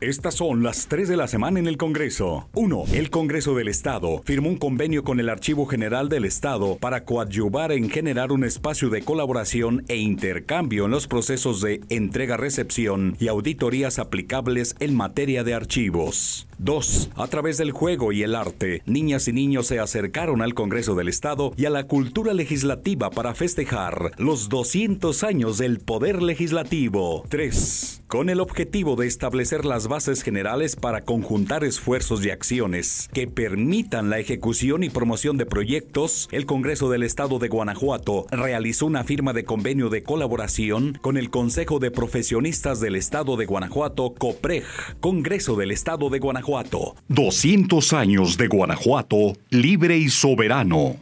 Estas son las 3 de la semana en el Congreso. 1. El Congreso del Estado firmó un convenio con el Archivo General del Estado para coadyuvar en generar un espacio de colaboración e intercambio en los procesos de entrega-recepción y auditorías aplicables en materia de archivos. 2. A través del juego y el arte, niñas y niños se acercaron al Congreso del Estado y a la cultura legislativa para festejar los 200 años del poder legislativo. 3 con el objetivo de establecer las bases generales para conjuntar esfuerzos y acciones que permitan la ejecución y promoción de proyectos, el Congreso del Estado de Guanajuato realizó una firma de convenio de colaboración con el Consejo de Profesionistas del Estado de Guanajuato, COPREG, Congreso del Estado de Guanajuato. 200 años de Guanajuato, libre y soberano.